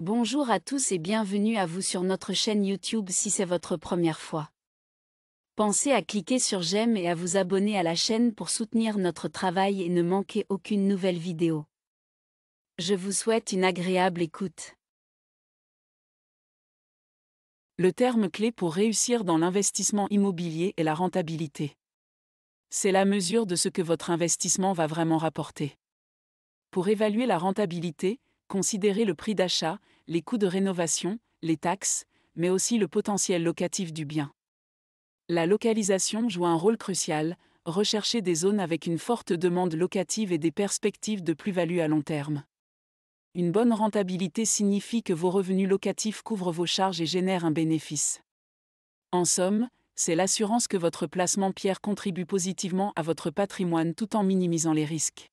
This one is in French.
Bonjour à tous et bienvenue à vous sur notre chaîne YouTube si c'est votre première fois. Pensez à cliquer sur j'aime et à vous abonner à la chaîne pour soutenir notre travail et ne manquer aucune nouvelle vidéo. Je vous souhaite une agréable écoute. Le terme clé pour réussir dans l'investissement immobilier est la rentabilité. C'est la mesure de ce que votre investissement va vraiment rapporter. Pour évaluer la rentabilité, Considérez le prix d'achat, les coûts de rénovation, les taxes, mais aussi le potentiel locatif du bien. La localisation joue un rôle crucial, recherchez des zones avec une forte demande locative et des perspectives de plus-value à long terme. Une bonne rentabilité signifie que vos revenus locatifs couvrent vos charges et génèrent un bénéfice. En somme, c'est l'assurance que votre placement pierre contribue positivement à votre patrimoine tout en minimisant les risques.